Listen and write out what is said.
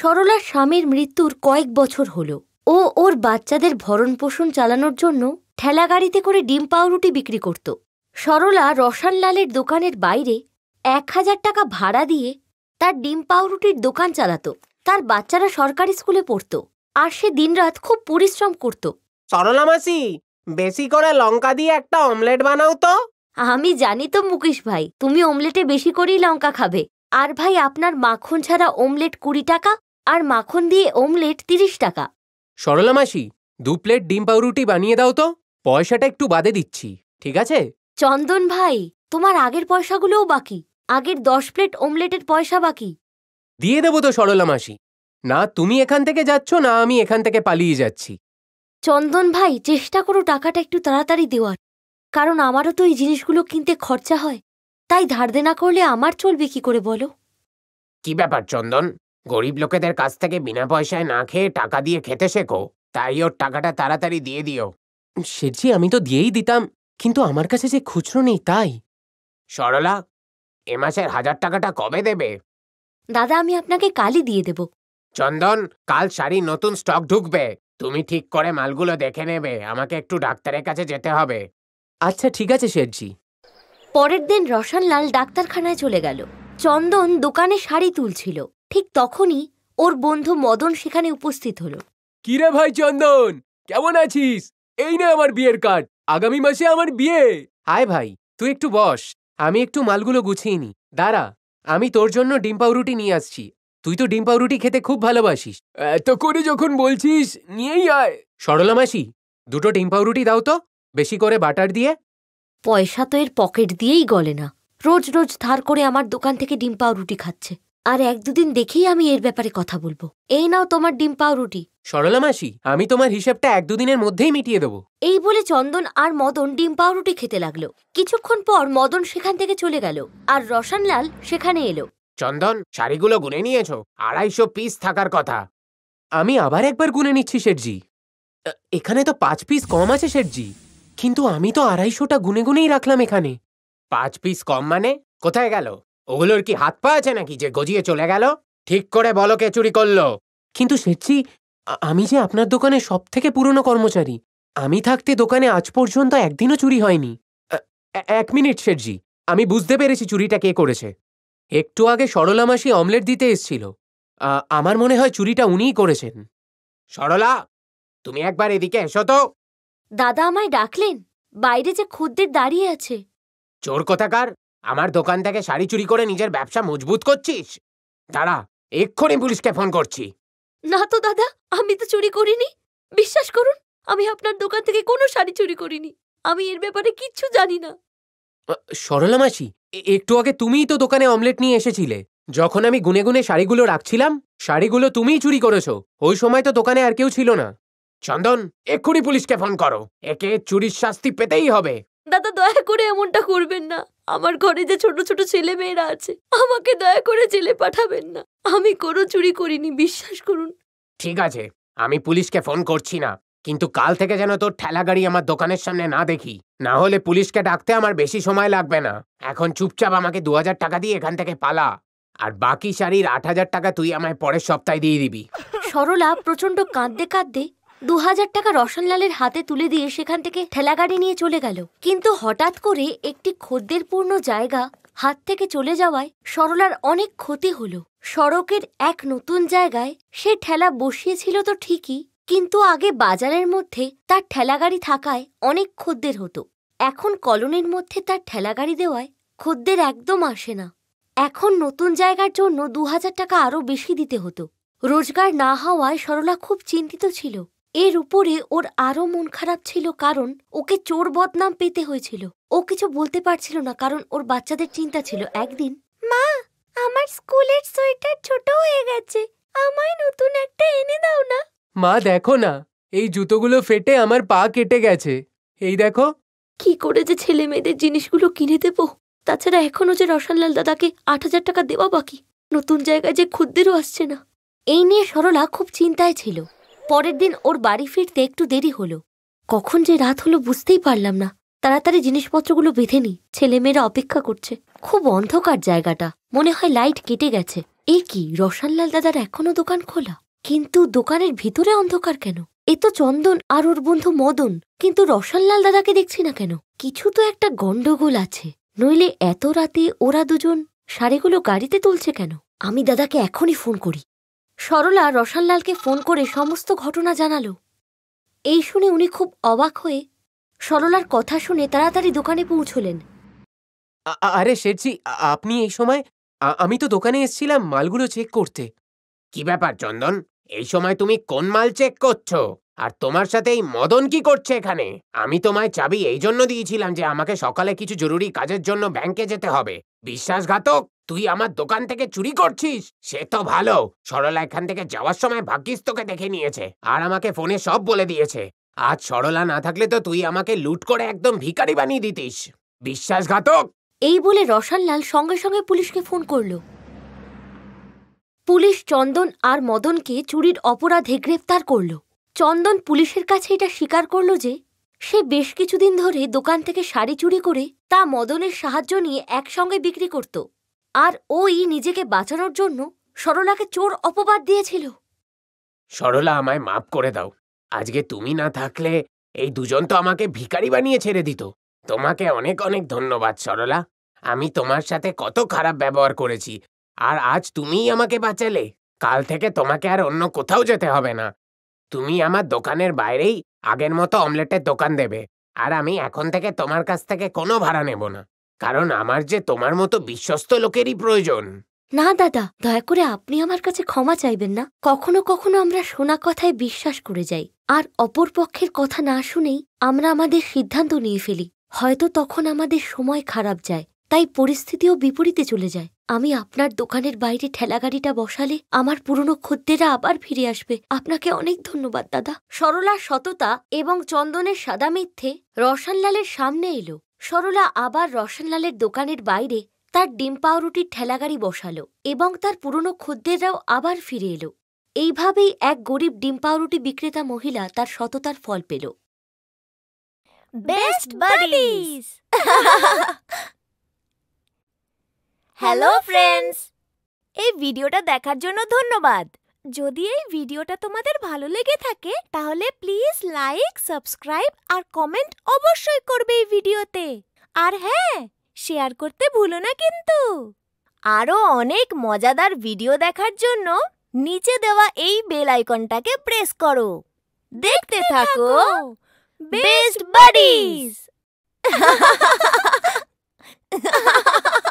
সরলার স্বামীর মৃত্যুর কয়েক বছর হল ও ওর বাচ্চাদের ভরণ পোষণ চালানোর জন্য ঠেলা গাড়িতে করে ডিম পাউরুটি বিক্রি করত সরলা রসানলালের দোকানের বাইরে এক হাজার টাকা ভাড়া দিয়ে তার ডিম পাউরুটির দোকান চালাত তার বাচ্চারা সরকারি স্কুলে পড়ত আর সে দিনরাত খুব পরিশ্রম করত সরলা মাসি বেশি করে লঙ্কা দিয়ে একটা অমলেট বানাও তো আমি জানি তো মুকেশ ভাই তুমি অমলেটে বেশি করেই লঙ্কা খাবে আর ভাই আপনার মাখন ছাড়া অমলেট কুড়ি টাকা আর মাখন দিয়ে ওমলেট তিরিশ টাকা সরলা মাসি দু প্লেট ডিম পাউরুটি বানিয়ে দাও তো পয়সাটা একটু বাদে দিচ্ছি ঠিক আছে চন্দন ভাই তোমার আগের পয়সাগুলোও বাকি আগের দশ প্লেট ওমলেটের পয়সা বাকি দিয়ে দেবো তো সরলা মাসি না তুমি এখান থেকে যাচ্ছ না আমি এখান থেকে পালিয়ে যাচ্ছি চন্দন ভাই চেষ্টা করো টাকাটা একটু তাড়াতাড়ি দেওয়ার কারণ আমারও তো এই জিনিসগুলো কিনতে খরচা হয় তাই ধার দেনা করলে আমার চলবে কি করে বলো কি ব্যাপার চন্দন গরিব লোকেদের কাছ থেকে বিনা পয়সায় না খেয়ে টাকা দিয়ে খেতে শেখো তাই ওর টাকাটা তাড়াতাড়ি দিয়ে দিও সেজি আমি তো দিয়েই দিতাম কিন্তু আমার কাছে যে খুচরো নেই তাই সরলা এ মাসের হাজার টাকাটা কবে দেবে দাদা আমি আপনাকে কালই দিয়ে দেব চন্দন কাল শাড়ি নতুন স্টক ঢুকবে তুমি ঠিক করে মালগুলো দেখে নেবে আমাকে একটু ডাক্তারের কাছে যেতে হবে আচ্ছা ঠিক আছে শেঠজি পরের দিন রসানলাল ডাক্তারখানায় চলে গেল চন্দন দোকানে শাড়ি তুলছিল ঠিক তখনই ওর বন্ধু মদন সেখানে উপস্থিত হল কিরে ভাই চন্দন কেমন আছিস এই না আমার বিয়ের কার্ড আগামী মাসে আমার বিয়ে হায় ভাই তুই একটু বস আমি একটু মালগুলো গুছিয়ে নি দাঁড়া আমি তোর জন্য ডিম পাউরুটি নিয়ে আসছি তুই তো ডিম পাউরুটি খেতে খুব ভালোবাসিস এত করে যখন বলছিস নিয়েই আয় সরলা মাসি দুটো ডিম পাউরুটি দাও তো বেশি করে বাটার দিয়ে পয়সা তো এর পকেট দিয়েই গলে না রোজ রোজ ধার করে আমার দোকান থেকে ডিম পাউরুটি খাচ্ছে আর এক দুদিন দেখেই আমি এর ব্যাপারে কথা বলবো এই নাও তোমার ডিম পাউরুটি সরলা মাসি আমি তোমার হিসাবটা এক দুদিনের মধ্যেই মিটিয়ে দেবো এই বলে চন্দন আর মদন ডিম পাউরুটি খেতে লাগলো কিছুক্ষণ পর মদন সেখান থেকে চলে গেল আর রসানলাল সেখানে এলো চন্দন শাড়িগুলো গুনে নিয়েছো আড়াইশো পিস থাকার কথা আমি আবার একবার গুনে নিচ্ছি শেঠজি এখানে তো পাঁচ পিস কম আছে শেঠজি কিন্তু আমি তো আড়াইশোটা গুনে গুনেই রাখলাম এখানে পাঁচ পিস কম মানে কোথায় গেল ওগুলোর কি হাত পা আছে নাকি যে গজিয়ে চলে গেল ঠিক করে বলো কে চুরি করলো কিন্তু সেচ্ছি আমি যে আপনার দোকানে সব থেকে পুরনো কর্মচারী আমি থাকতে দোকানে আজ পর্যন্ত একদিনও চুরি হয়নি এক মিনিট শেঠজি আমি বুঝতে পেরেছি চুরিটা কে করেছে একটু আগে সরলা মাসি অমলেট দিতে এসছিল আমার মনে হয় চুরিটা উনিই করেছেন সরলা তুমি একবার এদিকে এসো তো দাদা আমায় ডাকলেন বাইরে যে খুদ্দের দাঁড়িয়ে আছে চোর কথাকার আমার দোকান থেকে শাড়ি চুরি করে নিজের ব্যবসা মজবুত করছিস দাঁড়া এক্ষুনি পুলিশকে ফোন করছি না তো দাদা আমি তো চুরি করিনি বিশ্বাস করুন আমি আপনার দোকান থেকে কোনো শাড়ি চুরি করিনি আমি এর ব্যাপারে কিচ্ছু জানি না সরলা মাসি একটু আগে তুমিই তো দোকানে অমলেট নিয়ে এসেছিলে যখন আমি গুনে গুনে শাড়িগুলো রাখছিলাম শাড়িগুলো তুমিই চুরি করেছো ওই সময় তো দোকানে আর কেউ ছিল না চন্দন এক্ষুনি পুলিশকে ফোন করো একে চুরির শাস্তি পেতেই হবে দাদা দয়া করে এমনটা করবেন না আমার ঘরে যে ছোট ছোট ছেলে মেয়েরা আছে আমাকে দয়া করে জেলে পাঠাবেন না আমি কোনো চুরি করিনি বিশ্বাস করুন ঠিক আছে আমি পুলিশকে ফোন করছি না কিন্তু কাল থেকে যেন তোর ঠেলা গাড়ি আমার দোকানের সামনে না দেখি না হলে পুলিশকে ডাকতে আমার বেশি সময় লাগবে না এখন চুপচাপ আমাকে দু টাকা দিয়ে এখান থেকে পালা আর বাকি শাড়ির আট হাজার টাকা তুই আমায় পরের সপ্তাহে দিয়ে দিবি সরলা প্রচণ্ড কাঁদতে কাঁদতে দু হাজার টাকা রসনলালের হাতে তুলে দিয়ে সেখান থেকে ঠেলাগাড়ি নিয়ে চলে গেল কিন্তু হঠাৎ করে একটি খদ্দেরপূর্ণ জায়গা হাত থেকে চলে যাওয়ায় সরলার অনেক ক্ষতি হল সড়কের এক নতুন জায়গায় সে ঠেলা বসিয়েছিল তো ঠিকই কিন্তু আগে বাজারের মধ্যে তার ঠেলাগাড়ি থাকায় অনেক খদ্দের হতো এখন কলোনির মধ্যে তার ঠেলাগাড়ি দেওয়ায় খদ্দের একদম আসে না এখন নতুন জায়গার জন্য দু হাজার টাকা আরও বেশি দিতে হতো রোজগার না হওয়ায় সরলা খুব চিন্তিত ছিল এর উপরে ওর আরও মন খারাপ ছিল কারণ ওকে চোর বদনাম পেতে হয়েছিল ও কিছু বলতে পারছিল না কারণ ওর বাচ্চাদের চিন্তা ছিল একদিন মা আমার স্কুলের সোয়েটার ছোট হয়ে গেছে আমায় নতুন একটা এনে দাও না মা দেখো না এই জুতোগুলো ফেটে আমার পা কেটে গেছে এই দেখো কি করে যে ছেলে মেয়েদের জিনিসগুলো কিনে দেব তাছাড়া এখনও যে রসনলাল দাদাকে আট হাজার টাকা দেওয়া বাকি নতুন জায়গায় যে খুদ্দেরও আসছে না এই নিয়ে সরলা খুব চিন্তায় ছিল পরের দিন ওর বাড়ি ফিরতে একটু দেরি হলো কখন যে রাত হলো বুঝতেই পারলাম না তাড়াতাড়ি জিনিসপত্রগুলো বেঁধে নি ছেলেমেয়েরা অপেক্ষা করছে খুব অন্ধকার জায়গাটা মনে হয় লাইট কেটে গেছে এ কি রসানলাল দাদার এখনো দোকান খোলা কিন্তু দোকানের ভিতরে অন্ধকার কেন এ তো চন্দন আর ওর বন্ধু মদন কিন্তু রসানলাল দাদাকে দেখছি না কেন কিছু তো একটা গণ্ডগোল আছে নইলে এত রাতে ওরা দুজন শাড়িগুলো গাড়িতে তুলছে কেন আমি দাদাকে এখনই ফোন করি সরলা রসানলালকে ফোন করে সমস্ত ঘটনা জানাল এই শুনে উনি খুব অবাক হয়ে সরলার কথা শুনে তাড়াতাড়ি দোকানে পৌঁছলেন আরে শেঠজি আপনি এই সময় আমি তো দোকানে এসেছিলাম মালগুলো চেক করতে কি ব্যাপার চন্দন এই সময় তুমি কোন মাল চেক করছ আর তোমার সাথে এই মদন কি করছে এখানে আমি তোমায় চাবি এই জন্য দিয়েছিলাম যে আমাকে সকালে কিছু জরুরি কাজের জন্য ব্যাংকে যেতে হবে বিশ্বাসঘাতক তুই আমার দোকান থেকে চুরি করছিস সে তো ভালো সরলা এখান থেকে যাওয়ার সময় ভাগ্যিস তোকে দেখে নিয়েছে আর আমাকে ফোনে সব বলে দিয়েছে আজ সরলা না থাকলে তো তুই আমাকে লুট করে একদম ভিখারি বানিয়ে দিতিস বিশ্বাসঘাতক এই বলে রসানলাল সঙ্গে সঙ্গে পুলিশকে ফোন করল পুলিশ চন্দন আর মদনকে চুরির অপরাধে গ্রেফতার করল চন্দন পুলিশের কাছে এটা স্বীকার করল যে সে বেশ কিছুদিন ধরে দোকান থেকে শাড়ি চুরি করে তা মদনের সাহায্য নিয়ে একসঙ্গে বিক্রি করত আর ওই নিজেকে বাঁচানোর জন্য সরলাকে চোর অপবাদ দিয়েছিল সরলা আমায় মাপ করে দাও আজকে তুমি না থাকলে এই দুজন তো আমাকে ভিখারি বানিয়ে ছেড়ে দিত তোমাকে অনেক অনেক ধন্যবাদ সরলা আমি তোমার সাথে কত খারাপ ব্যবহার করেছি আর আজ তুমিই আমাকে বাঁচালে কাল থেকে তোমাকে আর অন্য কোথাও যেতে হবে না তুমি আমার দোকানের বাইরেই আগের মতো অমলেটের দোকান দেবে আর আমি এখন থেকে তোমার কাছ থেকে কোনো ভাড়া নেব না কারণ আমার যে তোমার মতো বিশ্বস্ত লোকেরই প্রয়োজন না দাদা দয়া করে আপনি আমার কাছে ক্ষমা চাইবেন না কখনো কখনো আমরা শোনা কথায় বিশ্বাস করে যাই আর অপর পক্ষের কথা না শুনেই আমরা আমাদের সিদ্ধান্ত নিয়ে ফেলি হয়তো তখন আমাদের সময় খারাপ যায় তাই পরিস্থিতিও বিপরীতে চলে যায় আমি আপনার দোকানের বাইরে ঠেলাগাড়িটা বসালে আমার পুরনো খদ্দেরা আবার ফিরে আসবে আপনাকে অনেক ধন্যবাদ দাদা সরলার সততা এবং চন্দনের সাদা মিথ্যে রসানলালের সামনে এলো সরলা আবার রসনলালের দোকানের বাইরে তার ডিম পাউরুটির ঠেলাগাড়ি বসাল এবং তার পুরনো খদ্দেররাও আবার ফিরে এলো এইভাবেই এক গরিব ডিম পাউরুটি বিক্রেতা মহিলা তার সততার ফল পেল বেস্ট বাডিজ হ্যালো ফ্রেন্ডস এই ভিডিওটা দেখার জন্য ধন্যবাদ যদি এই ভিডিওটা তোমাদের ভালো লেগে থাকে তাহলে প্লিজ লাইক সাবস্ক্রাইব আর কমেন্ট অবশ্যই করবে এই ভিডিওতে আর হ্যাঁ শেয়ার করতে ভুলো না কিন্তু আরও অনেক মজাদার ভিডিও দেখার জন্য নিচে দেওয়া এই বেল আইকনটাকে প্রেস করো দেখতে থাকো বেস্ট বাডিজ